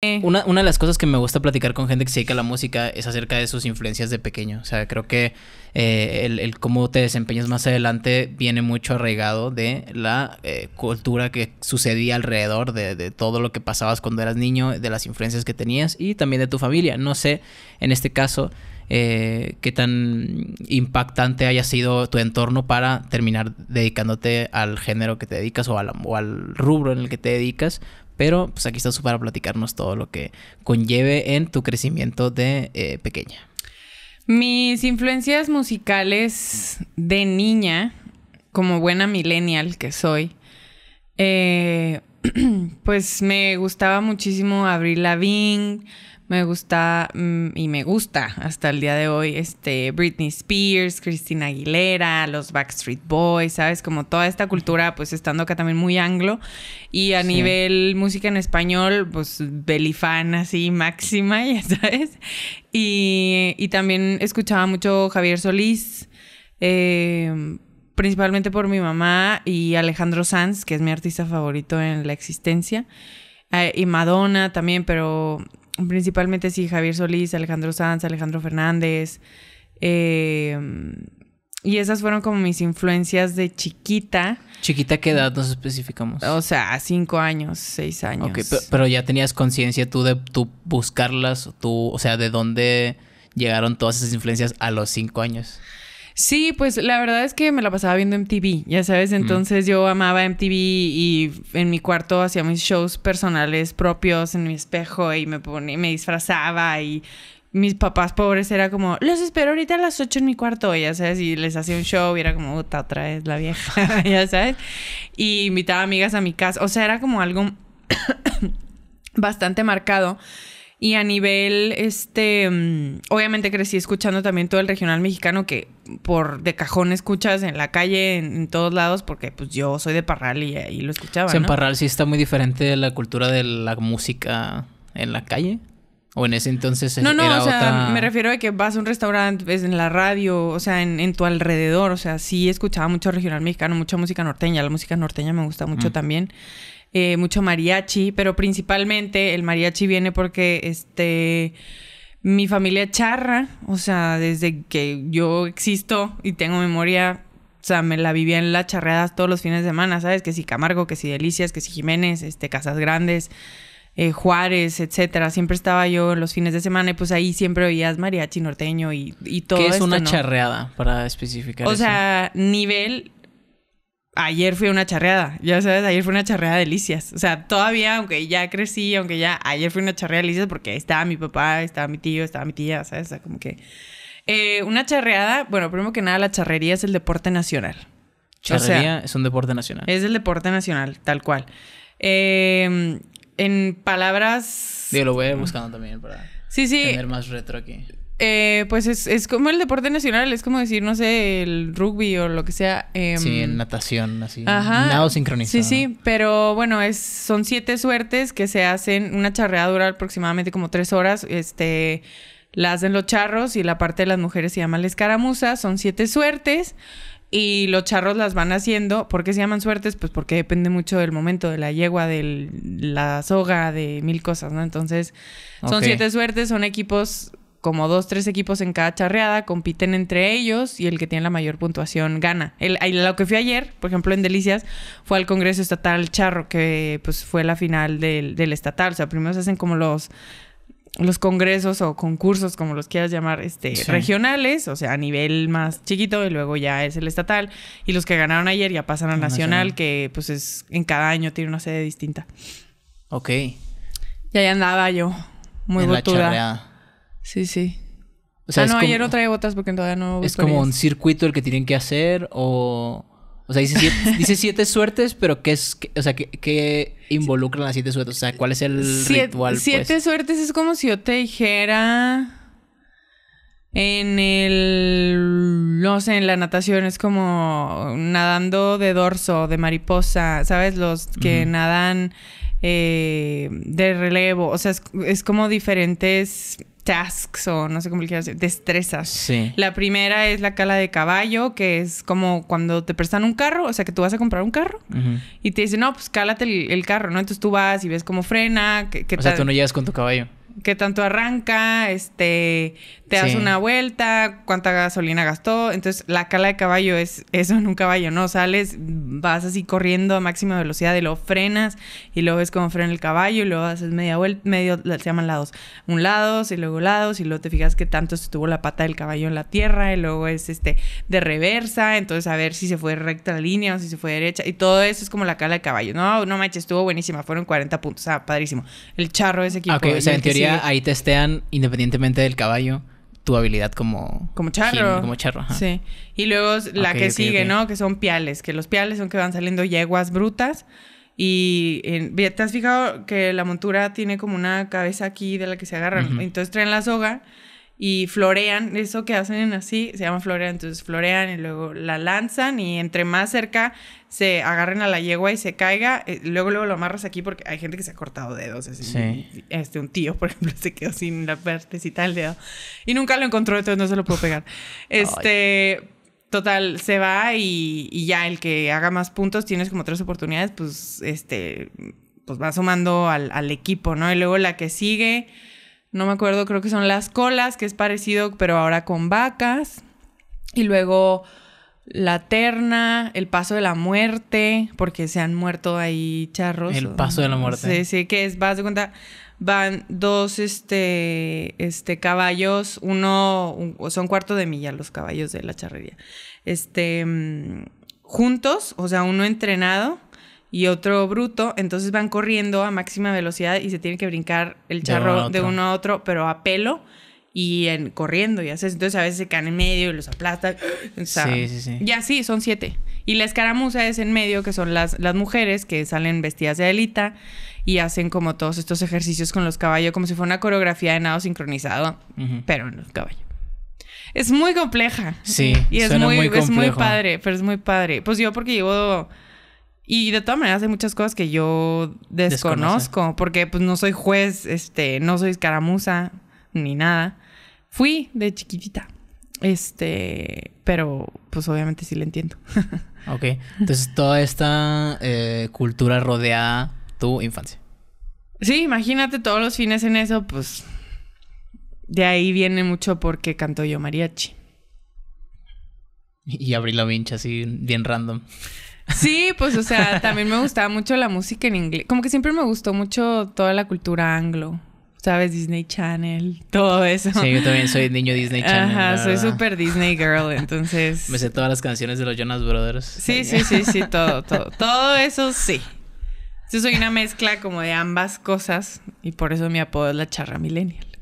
Eh. Una, de las cosas que me gusta platicar con gente que se dedica a la música es acerca de sus influencias de pequeño. O sea, creo que eh, el, cómo te desempeñas más adelante viene mucho arraigado de la eh, cultura que sucedía alrededor, de, todo lo que pasabas cuando eras niño, de las influencias que tenías y también de tu familia. No sé, en este caso, qué tan impactante haya sido tu entorno para terminar dedicándote al género que te dedicas o o al rubro en el que te dedicas, pero pues aquí estás para platicarnos todo lo que conlleve en tu crecimiento de eh, pequeña. Mis influencias musicales de niña, como buena millennial que soy, eh, pues me gustaba muchísimo Avril Lavigne, me gusta mm, y me gusta hasta el día de hoy este Britney Spears, Christina Aguilera, los Backstreet Boys, sabes, como toda esta cultura, pues estando acá también muy anglo y a nivel música en español, pues belifán así máxima, ya sabes. Y, y también escuchaba mucho Javier Solís. Eh, principalmente por mi mamá y Alejandro Sanz, que es mi artista favorito en la existencia, eh, y Madonna también, pero principalmente sí, Javier Solís, Alejandro Sanz, Alejandro Fernández. Eh, y esas fueron como mis influencias de chiquita. ¿Chiquita qué edad nos especificamos? O sea, cinco años, seis años. Ok, pero, ya tenías conciencia tú de tú buscarlas, tú, o sea, de dónde llegaron todas esas influencias a los cinco años. Sí, pues la verdad es que me la pasaba viendo MTV, ya sabes, entonces yo amaba MTV y en mi cuarto hacía mis shows personales propios en mi espejo y me me disfrazaba y mis papás pobres era como, los espero ahorita a las 8 en mi cuarto, ya sabes, y les hacía un show y era como, otra vez la vieja, ya sabes, y invitaba amigas a mi casa, o sea, era como algo bastante marcado. Y a nivel, este, mm, obviamente crecí escuchando también todo el regional mexicano que por de cajón escuchas en la calle, en, todos lados, porque pues yo soy de Parral y ahí lo escuchaba. en Parral sí está muy diferente de la cultura de la música en la calle. O en ese entonces No, no, o sea, me refiero a que vas a un restaurante, ves en la radio, o sea, en, en, tu alrededor. O sea, sí escuchaba mucho regional mexicano, mucha música norteña. La música norteña me gusta mucho mm. también. Eh, mucho mariachi, pero principalmente el mariachi viene porque este mi familia charra, o sea, desde que yo existo y tengo memoria, o sea, me la vivía en las charreadas todos los fines de semana, ¿sabes? Que si Camargo, que si Delicias, que si Jiménez, este, Casas Grandes, eh, Juárez, etcétera. Siempre estaba yo los fines de semana y pues ahí siempre oías mariachi norteño y, todo. ¿Qué es una charreada para especificar? O sea, nivel ayer fui una charreada, ya sabes, ayer fue una charreada de delicias. O sea, todavía, aunque ya crecí, aunque ya, ayer fue una charreada de delicias porque estaba mi papá, estaba mi tío, estaba mi tía, ¿sabes? O sea, como que... Eh, una charreada, bueno, primero que nada, la charrería es el deporte nacional. Charrería es un deporte nacional. Es el deporte nacional, tal cual. Eh, en palabras. Yo lo voy buscando también para sí, sí. tener más retro aquí. Eh, pues es, es, como el deporte nacional, es como decir, no sé, el rugby o lo que sea. Em, sí, en natación, así. Ajá. Nado sincronizado. Sí, sí, pero bueno, es, son siete suertes que se hacen. Una charreada dura aproximadamente como tres horas. Este, la hacen los charros y la parte de las mujeres se llama la escaramuza. Son siete suertes. Y los charros las van haciendo. ¿Por qué se llaman suertes? Pues porque depende mucho del momento, de la yegua, de la soga, de mil cosas, ¿no? Entonces, son siete suertes, son equipos, como dos, tres equipos en cada charreada, compiten entre ellos y el que tiene la mayor puntuación gana. El, lo que fui ayer, por ejemplo, en Delicias, fue al Congreso Estatal Charro, que pues fue la final del, del estatal. O sea, primero se hacen como los los congresos o concursos, como los quieras llamar, este, regionales, o sea, a nivel más chiquito, y luego ya es el estatal, y los que ganaron ayer ya pasan a nacional, que pues es en cada año tiene una sede distinta. Ok. Y ahí andaba yo, muy botuda. sí, sí. O sea, ah, no, ayer no traía botas porque todavía no... ¿Es como un circuito el que tienen que hacer o...? O sea, dice siete, suertes, pero ¿qué es? o sea, ¿qué, involucran las siete suertes? O sea, ¿cuál es el siete, ritual? Pues? Siete suertes es como si yo te dijera. En el. No sé, en la natación es como nadando de dorso, de mariposa, ¿sabes? Los que nadan eh, de relevo. O sea, es como diferentes tasks o no sé cómo le quieras decir, destrezas. Sí. La primera es la cala de caballo, que es como cuando te prestan un carro, o sea que tú vas a comprar un carro y te dicen, no, pues cálate el, carro, ¿no? Entonces tú vas y ves cómo frena. Que, o sea, tú no llegas con tu caballo qué tanto arranca, este, te das una vuelta, cuánta gasolina gastó. Entonces, la cala de caballo es eso en un caballo, ¿no? Sales, vas así corriendo a máxima velocidad y luego frenas y luego ves cómo frena el caballo y luego haces media vuelta, medio, se llaman lados, un lado y luego lados y luego te fijas que tanto estuvo la pata del caballo en la tierra y luego es este de reversa, entonces a ver si se fue recta la línea o si se fue derecha y todo eso es como la cala de caballo. No, no manches, estuvo buenísima, fueron 40 puntos, ah, padrísimo. El charro ese equipo. Ah, okay, o sea, en teoría ahí testean, independientemente del caballo, tu habilidad como... Como charro. como charro, Y luego la que sigue, ¿no? Que son piales. Que los piales son que van saliendo yeguas brutas. Y te has fijado que la montura tiene como una cabeza aquí de la que se agarran. Entonces traen la soga y florean, eso que hacen así se llama florean, entonces florean y luego la lanzan y entre más cerca se agarren a la yegua y se caiga, eh, luego luego lo amarras aquí porque hay gente que se ha cortado dedos, sí. este un tío por ejemplo se quedó sin la partecita del dedo y nunca lo encontró, entonces no se lo puedo pegar. Este Total, se va y, y ya el que haga más puntos, tienes como tres oportunidades, pues este, pues va sumando al, al equipo, ¿no? Y luego la que sigue, no me acuerdo, creo que son las colas, que es parecido, pero ahora con vacas. Y luego la terna, el paso de la muerte, porque se han muerto ahí charros. El paso de la muerte. Sí, sí, que es, vas de cuenta, van dos este, este, caballos, uno, son cuarto de milla los caballos de la charrería. Este, mm, juntos, o sea, uno entrenado y otro bruto, entonces van corriendo a máxima velocidad y se tiene que brincar el charro de, uno a otro, pero a pelo y en, corriendo, y sabes. Entonces a veces se caen en medio y los aplastan. Ya sí, son siete. Y la escaramuza es en medio, que son las, las mujeres que salen vestidas de alita y hacen como todos estos ejercicios con los caballos, como si fuera una coreografía de nado sincronizado, pero en los caballos. Es muy compleja. Sí. es, muy, muy es muy padre, pero es muy padre. Pues yo porque llevo y de todas maneras hay muchas cosas que yo desconozco, porque pues no soy juez, este, no soy escaramuza ni nada. Fui de chiquitita. Este, pero pues obviamente sí le entiendo. ok, entonces toda esta eh, cultura rodea tu infancia. Sí, imagínate todos los fines en eso, pues de ahí viene mucho porque canto yo mariachi. Y abrí la vincha así bien random. Sí, pues o sea, también me gustaba mucho la música en inglés. Como que siempre me gustó mucho toda la cultura anglo. ¿Sabes? Disney Channel, todo eso. Sí, yo también soy niño Disney Channel. Ajá, soy súper Disney Girl, entonces. Me sé todas las canciones de los Jonas Brothers. Sí, sí, sí, sí, todo, todo. Todo eso sí. Yo soy una mezcla como de ambas cosas y por eso mi apodo es la charra millennial.